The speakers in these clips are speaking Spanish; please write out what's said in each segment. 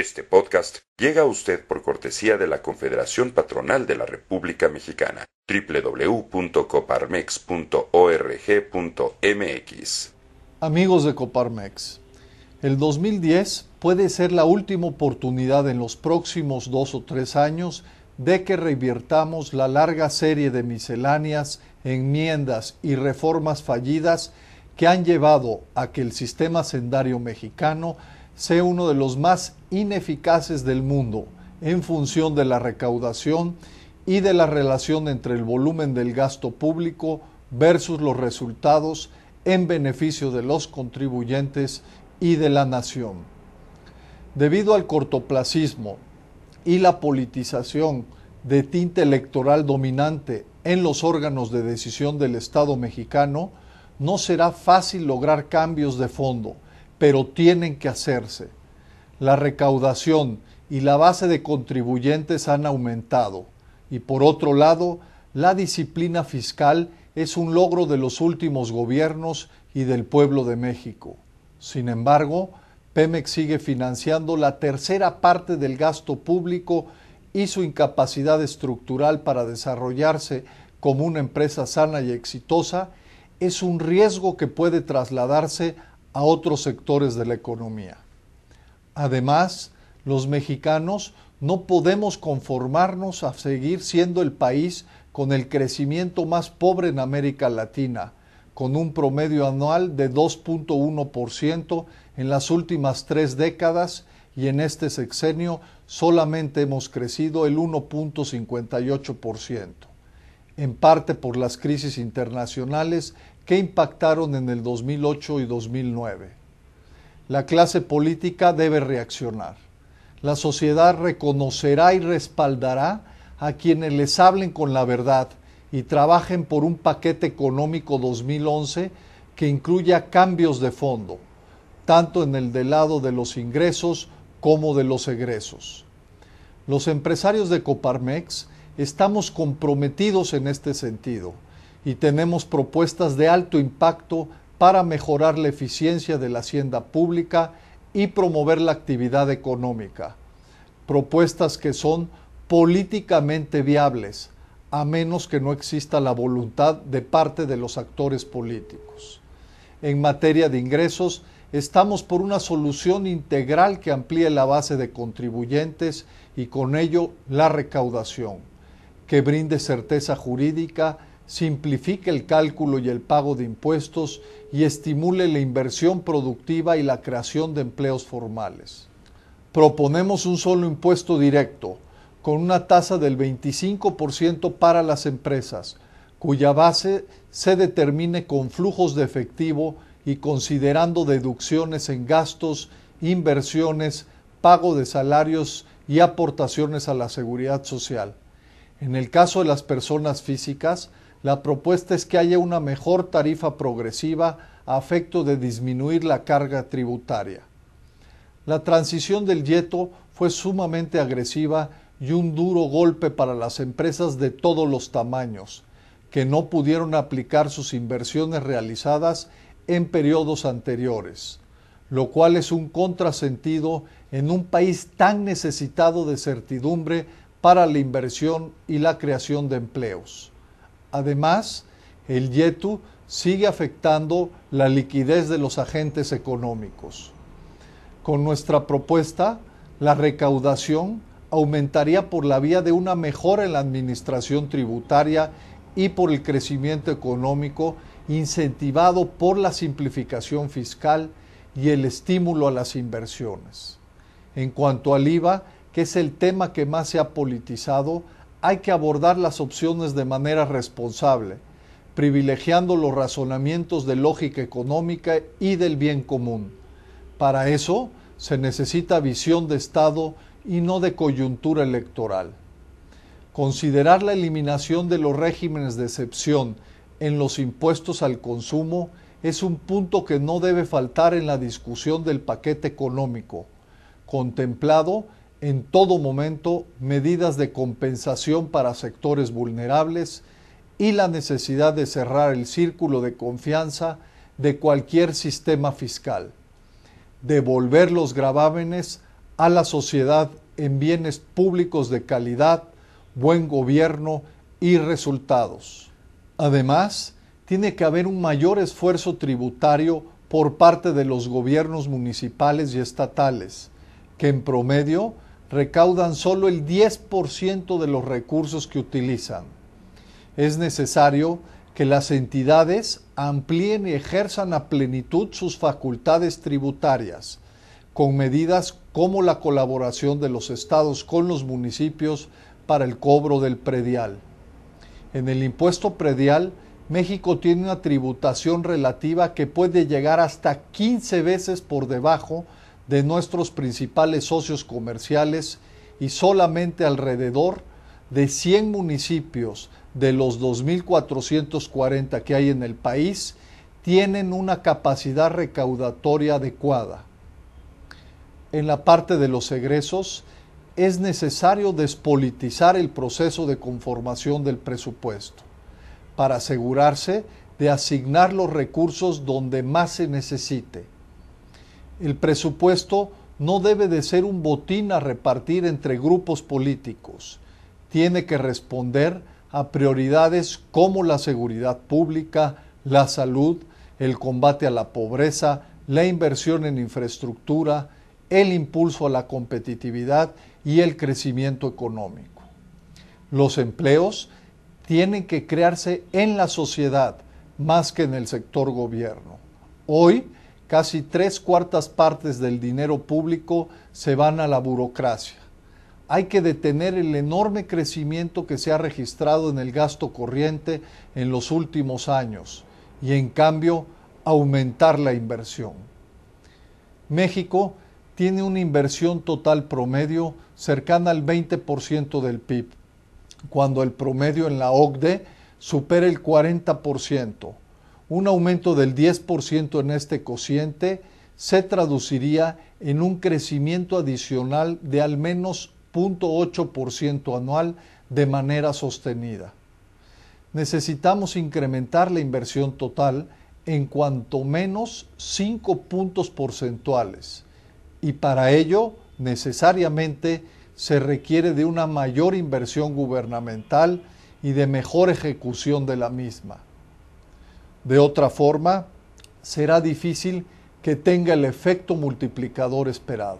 Este podcast llega a usted por cortesía de la Confederación Patronal de la República Mexicana, www.coparmex.org.mx. Amigos de Coparmex, el 2010 puede ser la última oportunidad en los próximos dos o tres años de que reviertamos la larga serie de misceláneas, enmiendas y reformas fallidas que han llevado a que el sistema sendario mexicano sea uno de los más ineficaces del mundo en función de la recaudación y de la relación entre el volumen del gasto público versus los resultados en beneficio de los contribuyentes y de la nación. Debido al cortoplacismo y la politización de tinta electoral dominante en los órganos de decisión del Estado mexicano, no será fácil lograr cambios de fondo pero tienen que hacerse. La recaudación y la base de contribuyentes han aumentado y por otro lado, la disciplina fiscal es un logro de los últimos gobiernos y del pueblo de México. Sin embargo, Pemex sigue financiando la tercera parte del gasto público y su incapacidad estructural para desarrollarse como una empresa sana y exitosa es un riesgo que puede trasladarse a a otros sectores de la economía. Además, los mexicanos no podemos conformarnos a seguir siendo el país con el crecimiento más pobre en América Latina, con un promedio anual de 2.1% en las últimas tres décadas y en este sexenio solamente hemos crecido el 1.58%, en parte por las crisis internacionales que impactaron en el 2008 y 2009. La clase política debe reaccionar. La sociedad reconocerá y respaldará a quienes les hablen con la verdad y trabajen por un paquete económico 2011 que incluya cambios de fondo, tanto en el del lado de los ingresos como de los egresos. Los empresarios de Coparmex estamos comprometidos en este sentido y tenemos propuestas de alto impacto para mejorar la eficiencia de la hacienda pública y promover la actividad económica. Propuestas que son políticamente viables, a menos que no exista la voluntad de parte de los actores políticos. En materia de ingresos, estamos por una solución integral que amplíe la base de contribuyentes y con ello la recaudación, que brinde certeza jurídica simplifique el cálculo y el pago de impuestos y estimule la inversión productiva y la creación de empleos formales. Proponemos un solo impuesto directo, con una tasa del 25% para las empresas, cuya base se determine con flujos de efectivo y considerando deducciones en gastos, inversiones, pago de salarios y aportaciones a la seguridad social. En el caso de las personas físicas, la propuesta es que haya una mejor tarifa progresiva a efecto de disminuir la carga tributaria. La transición del yeto fue sumamente agresiva y un duro golpe para las empresas de todos los tamaños, que no pudieron aplicar sus inversiones realizadas en periodos anteriores, lo cual es un contrasentido en un país tan necesitado de certidumbre para la inversión y la creación de empleos. Además, el YETU sigue afectando la liquidez de los agentes económicos. Con nuestra propuesta, la recaudación aumentaría por la vía de una mejora en la administración tributaria y por el crecimiento económico incentivado por la simplificación fiscal y el estímulo a las inversiones. En cuanto al IVA, que es el tema que más se ha politizado, hay que abordar las opciones de manera responsable, privilegiando los razonamientos de lógica económica y del bien común. Para eso se necesita visión de Estado y no de coyuntura electoral. Considerar la eliminación de los regímenes de excepción en los impuestos al consumo es un punto que no debe faltar en la discusión del paquete económico, contemplado en todo momento medidas de compensación para sectores vulnerables y la necesidad de cerrar el círculo de confianza de cualquier sistema fiscal, devolver los gravámenes a la sociedad en bienes públicos de calidad, buen gobierno y resultados. Además, tiene que haber un mayor esfuerzo tributario por parte de los gobiernos municipales y estatales, que en promedio recaudan solo el 10% de los recursos que utilizan. Es necesario que las entidades amplíen y ejerzan a plenitud sus facultades tributarias, con medidas como la colaboración de los estados con los municipios para el cobro del predial. En el impuesto predial, México tiene una tributación relativa que puede llegar hasta 15 veces por debajo de nuestros principales socios comerciales y solamente alrededor de 100 municipios de los 2.440 que hay en el país tienen una capacidad recaudatoria adecuada. En la parte de los egresos, es necesario despolitizar el proceso de conformación del presupuesto para asegurarse de asignar los recursos donde más se necesite el presupuesto no debe de ser un botín a repartir entre grupos políticos. Tiene que responder a prioridades como la seguridad pública, la salud, el combate a la pobreza, la inversión en infraestructura, el impulso a la competitividad y el crecimiento económico. Los empleos tienen que crearse en la sociedad más que en el sector gobierno. Hoy Casi tres cuartas partes del dinero público se van a la burocracia. Hay que detener el enorme crecimiento que se ha registrado en el gasto corriente en los últimos años y en cambio aumentar la inversión. México tiene una inversión total promedio cercana al 20% del PIB, cuando el promedio en la OCDE supera el 40%. Un aumento del 10% en este cociente se traduciría en un crecimiento adicional de al menos 0.8% anual de manera sostenida. Necesitamos incrementar la inversión total en cuanto menos 5 puntos porcentuales y para ello necesariamente se requiere de una mayor inversión gubernamental y de mejor ejecución de la misma. De otra forma, será difícil que tenga el efecto multiplicador esperado.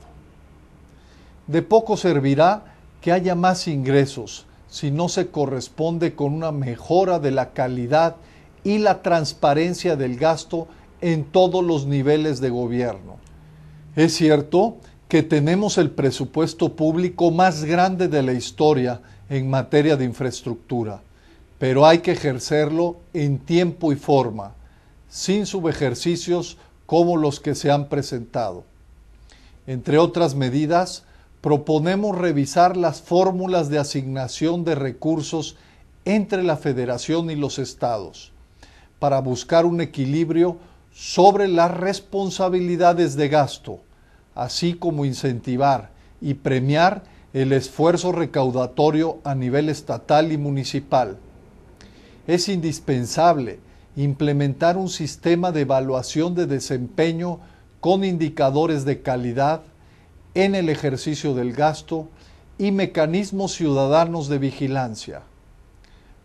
De poco servirá que haya más ingresos si no se corresponde con una mejora de la calidad y la transparencia del gasto en todos los niveles de gobierno. Es cierto que tenemos el presupuesto público más grande de la historia en materia de infraestructura, pero hay que ejercerlo en tiempo y forma, sin subejercicios como los que se han presentado. Entre otras medidas, proponemos revisar las fórmulas de asignación de recursos entre la federación y los estados, para buscar un equilibrio sobre las responsabilidades de gasto, así como incentivar y premiar el esfuerzo recaudatorio a nivel estatal y municipal es indispensable implementar un sistema de evaluación de desempeño con indicadores de calidad en el ejercicio del gasto y mecanismos ciudadanos de vigilancia.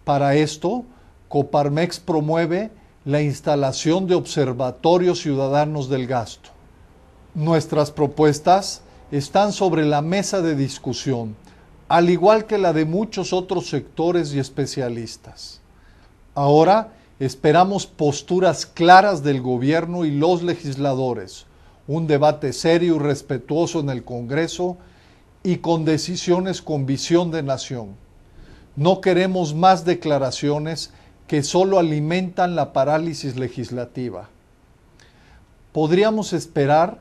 Para esto, Coparmex promueve la instalación de observatorios ciudadanos del gasto. Nuestras propuestas están sobre la mesa de discusión, al igual que la de muchos otros sectores y especialistas. Ahora esperamos posturas claras del gobierno y los legisladores, un debate serio y respetuoso en el Congreso y con decisiones con visión de nación. No queremos más declaraciones que solo alimentan la parálisis legislativa. Podríamos esperar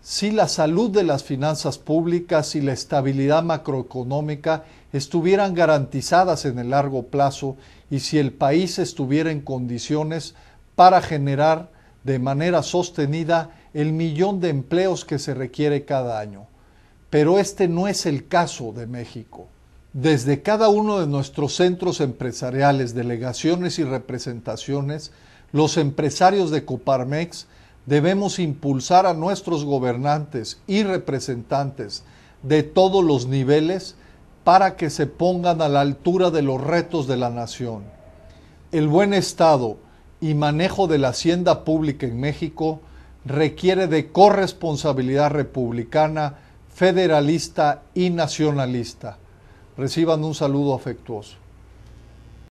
si la salud de las finanzas públicas y la estabilidad macroeconómica estuvieran garantizadas en el largo plazo y si el país estuviera en condiciones para generar de manera sostenida el millón de empleos que se requiere cada año. Pero este no es el caso de México. Desde cada uno de nuestros centros empresariales, delegaciones y representaciones, los empresarios de Coparmex debemos impulsar a nuestros gobernantes y representantes de todos los niveles para que se pongan a la altura de los retos de la nación. El buen estado y manejo de la hacienda pública en México requiere de corresponsabilidad republicana, federalista y nacionalista. Reciban un saludo afectuoso.